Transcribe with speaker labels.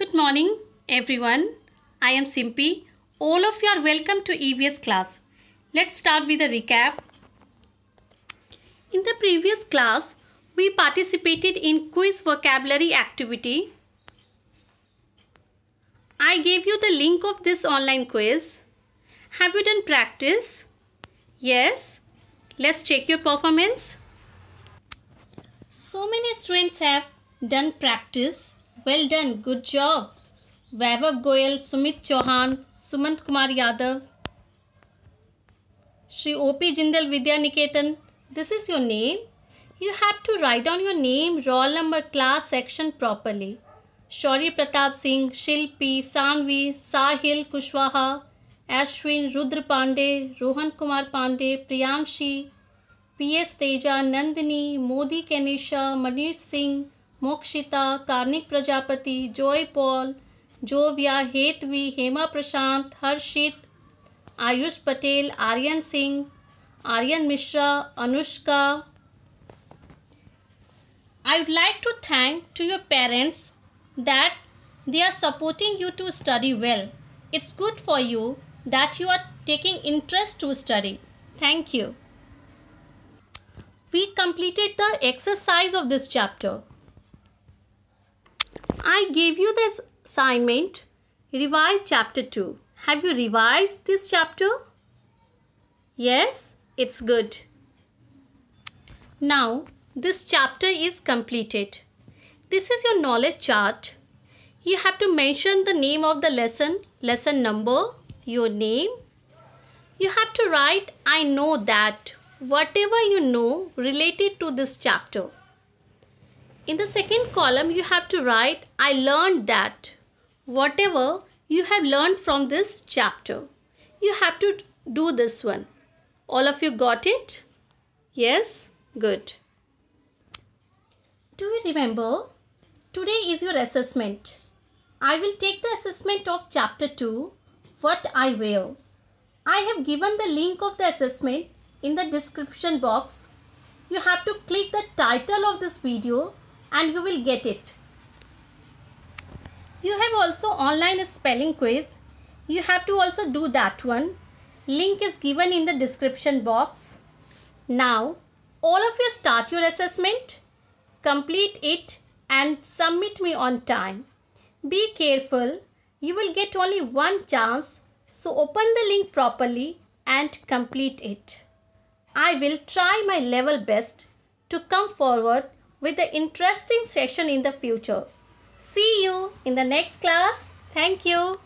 Speaker 1: Good morning everyone. I am Simpi. All of you are welcome to EVS class. Let's start with a recap. In the previous class, we participated in quiz vocabulary activity. I gave you the link of this online quiz. Have you done practice? Yes. Let's check your performance. So many students have done practice well done good job Vaibhav Goyal Sumit Chauhan Sumant Kumar Yadav Shri O P Jindal Vidya Niketan this is your name you have to write down your name roll number class section properly Shaurya Pratap Singh Shilpi Saanvi Sahil Kushwaha Ashwin Rudra Pandey Rohan Kumar Pandey Priyanshi P S Teja Nandini Modi Kainisha Manish Singh Mokshita Karnik Prajapati Joy Paul Jovia Hetvi Hema Prashant Harshit Ayush Patel Aryan Singh Aryan Mishra Anushka I would like to thank to your parents that they are supporting you to study well it's good for you that you are taking interest to study thank you we completed the exercise of this chapter I gave you this assignment, revise chapter 2. Have you revised this chapter? Yes, it's good. Now, this chapter is completed. This is your knowledge chart. You have to mention the name of the lesson, lesson number, your name. You have to write, I know that, whatever you know related to this chapter. In the second column, you have to write, I learned that. Whatever you have learned from this chapter. You have to do this one. All of you got it? Yes? Good. Do you remember? Today is your assessment. I will take the assessment of chapter 2, What I Wear. I have given the link of the assessment in the description box. You have to click the title of this video and you will get it. You have also online spelling quiz. You have to also do that one. Link is given in the description box. Now, all of you start your assessment, complete it and submit me on time. Be careful. You will get only one chance. So open the link properly and complete it. I will try my level best to come forward with the interesting session in the future. See you in the next class. Thank you.